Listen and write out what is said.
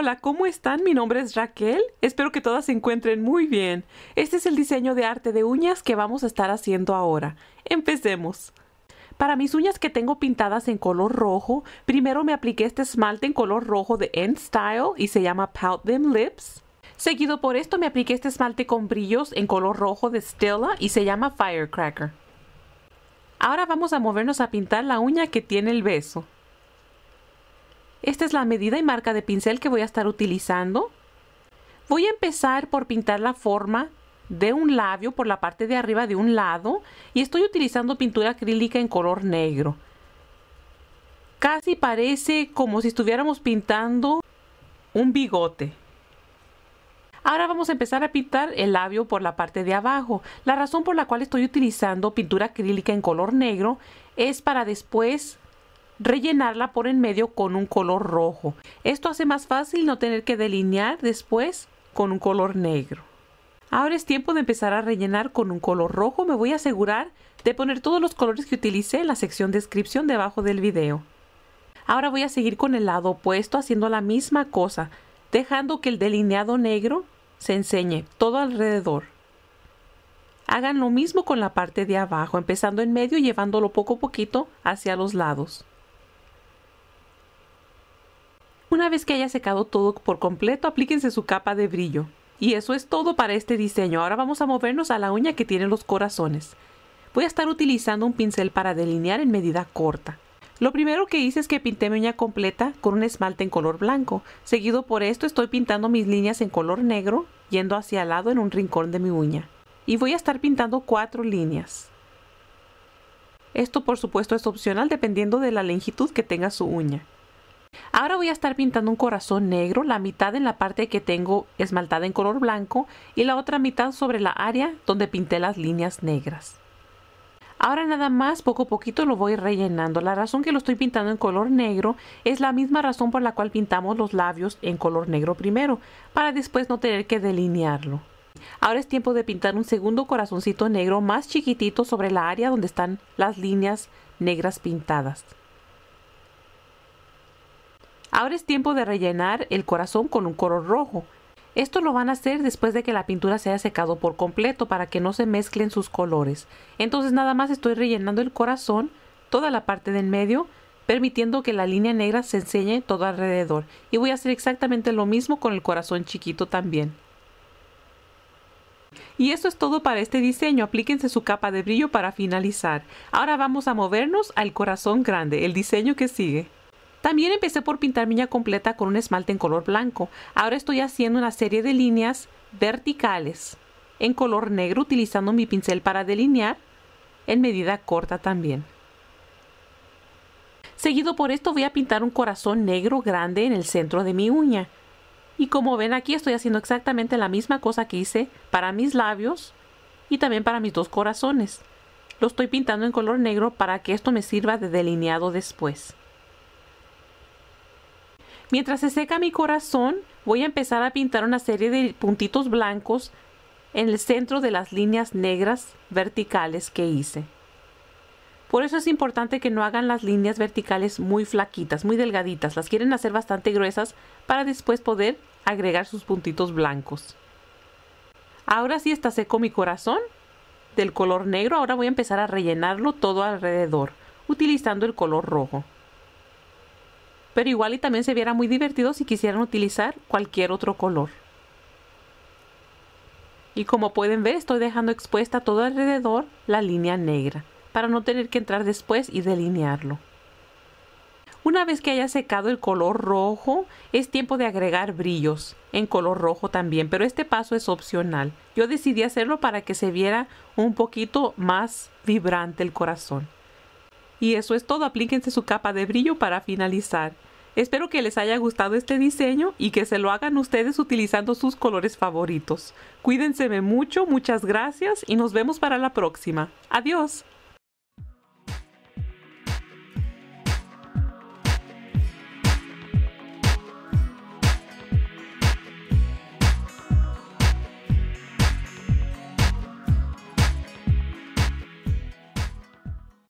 Hola, ¿cómo están? Mi nombre es Raquel. Espero que todas se encuentren muy bien. Este es el diseño de arte de uñas que vamos a estar haciendo ahora. Empecemos. Para mis uñas que tengo pintadas en color rojo, primero me apliqué este esmalte en color rojo de End Style y se llama Pout Them Lips. Seguido por esto me apliqué este esmalte con brillos en color rojo de Stella y se llama Firecracker. Ahora vamos a movernos a pintar la uña que tiene el beso. Esta es la medida y marca de pincel que voy a estar utilizando. Voy a empezar por pintar la forma de un labio por la parte de arriba de un lado y estoy utilizando pintura acrílica en color negro. Casi parece como si estuviéramos pintando un bigote. Ahora vamos a empezar a pintar el labio por la parte de abajo. La razón por la cual estoy utilizando pintura acrílica en color negro es para después rellenarla por en medio con un color rojo. Esto hace más fácil no tener que delinear después con un color negro. Ahora es tiempo de empezar a rellenar con un color rojo. Me voy a asegurar de poner todos los colores que utilicé en la sección descripción debajo del video. Ahora voy a seguir con el lado opuesto haciendo la misma cosa, dejando que el delineado negro se enseñe todo alrededor. Hagan lo mismo con la parte de abajo, empezando en medio y llevándolo poco a poquito hacia los lados. Una vez que haya secado todo por completo, aplíquense su capa de brillo. Y eso es todo para este diseño. Ahora vamos a movernos a la uña que tiene los corazones. Voy a estar utilizando un pincel para delinear en medida corta. Lo primero que hice es que pinté mi uña completa con un esmalte en color blanco. Seguido por esto estoy pintando mis líneas en color negro, yendo hacia el lado en un rincón de mi uña. Y voy a estar pintando cuatro líneas. Esto por supuesto es opcional dependiendo de la longitud que tenga su uña. Ahora voy a estar pintando un corazón negro, la mitad en la parte que tengo esmaltada en color blanco y la otra mitad sobre la área donde pinté las líneas negras. Ahora nada más poco a poquito lo voy rellenando. La razón que lo estoy pintando en color negro es la misma razón por la cual pintamos los labios en color negro primero, para después no tener que delinearlo. Ahora es tiempo de pintar un segundo corazoncito negro más chiquitito sobre la área donde están las líneas negras pintadas. Ahora es tiempo de rellenar el corazón con un color rojo. Esto lo van a hacer después de que la pintura se haya secado por completo para que no se mezclen sus colores. Entonces nada más estoy rellenando el corazón, toda la parte del medio, permitiendo que la línea negra se enseñe todo alrededor. Y voy a hacer exactamente lo mismo con el corazón chiquito también. Y eso es todo para este diseño. Aplíquense su capa de brillo para finalizar. Ahora vamos a movernos al corazón grande, el diseño que sigue. También empecé por pintar mi uña completa con un esmalte en color blanco. Ahora estoy haciendo una serie de líneas verticales en color negro utilizando mi pincel para delinear en medida corta también. Seguido por esto voy a pintar un corazón negro grande en el centro de mi uña. Y como ven aquí estoy haciendo exactamente la misma cosa que hice para mis labios y también para mis dos corazones. Lo estoy pintando en color negro para que esto me sirva de delineado después. Mientras se seca mi corazón, voy a empezar a pintar una serie de puntitos blancos en el centro de las líneas negras verticales que hice. Por eso es importante que no hagan las líneas verticales muy flaquitas, muy delgaditas. Las quieren hacer bastante gruesas para después poder agregar sus puntitos blancos. Ahora sí está seco mi corazón del color negro. Ahora voy a empezar a rellenarlo todo alrededor utilizando el color rojo pero igual y también se viera muy divertido si quisieran utilizar cualquier otro color. Y como pueden ver estoy dejando expuesta todo alrededor la línea negra para no tener que entrar después y delinearlo. Una vez que haya secado el color rojo, es tiempo de agregar brillos en color rojo también, pero este paso es opcional. Yo decidí hacerlo para que se viera un poquito más vibrante el corazón. Y eso es todo, aplíquense su capa de brillo para finalizar. Espero que les haya gustado este diseño y que se lo hagan ustedes utilizando sus colores favoritos. Cuídense mucho, muchas gracias y nos vemos para la próxima. Adiós.